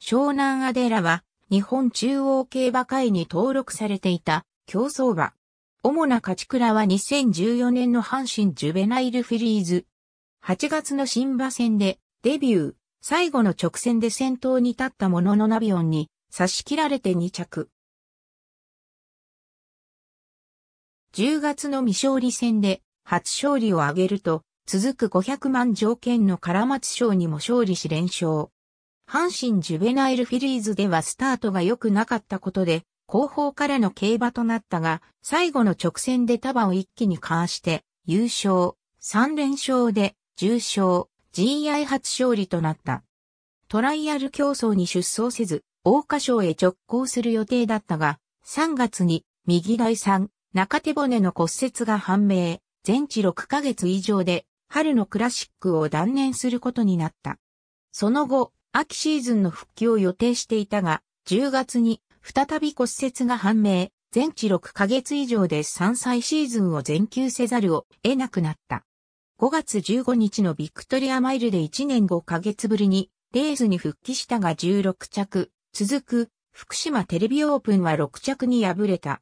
湘南アデラは日本中央競馬会に登録されていた競争馬。主な勝ち倉は2014年の阪神ジュベナイルフィリーズ。8月の新馬戦でデビュー、最後の直線で先頭に立ったもののナビオンに差し切られて2着。10月の未勝利戦で初勝利を挙げると、続く500万条件の唐松賞にも勝利し連勝。阪神ジュベナイルフィリーズではスタートが良くなかったことで、後方からの競馬となったが、最後の直線で束を一気にかわして、優勝、3連勝で、重賞、GI 初勝利となった。トライアル競争に出走せず、大花賞へ直行する予定だったが、3月に右第3、中手骨の骨折が判明、全治6ヶ月以上で、春のクラシックを断念することになった。その後、秋シーズンの復帰を予定していたが、10月に再び骨折が判明、全治6ヶ月以上で3歳シーズンを全休せざるを得なくなった。5月15日のビクトリアマイルで1年5ヶ月ぶりにレースに復帰したが16着、続く福島テレビオープンは6着に敗れた。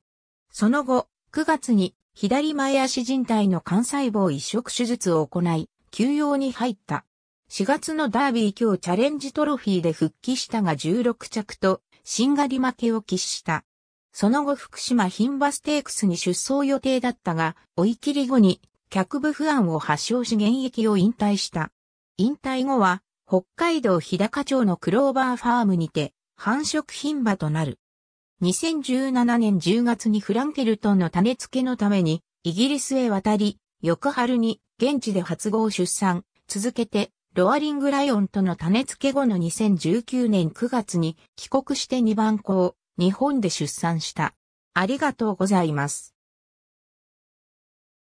その後、9月に左前足靭帯の幹細胞移植手術を行い、休養に入った。4月のダービー強チャレンジトロフィーで復帰したが16着と、しんがり負けを喫した。その後福島ン馬ステークスに出走予定だったが、追い切り後に、脚部不安を発症し現役を引退した。引退後は、北海道日高町のクローバーファームにて、繁殖品馬となる。2017年10月にフランケルトンの種付けのために、イギリスへ渡り、翌春に現地で初号出産、続けてロアリングライオンとの種付け後の2019年9月に帰国して2番子を日本で出産した。ありがとうございます。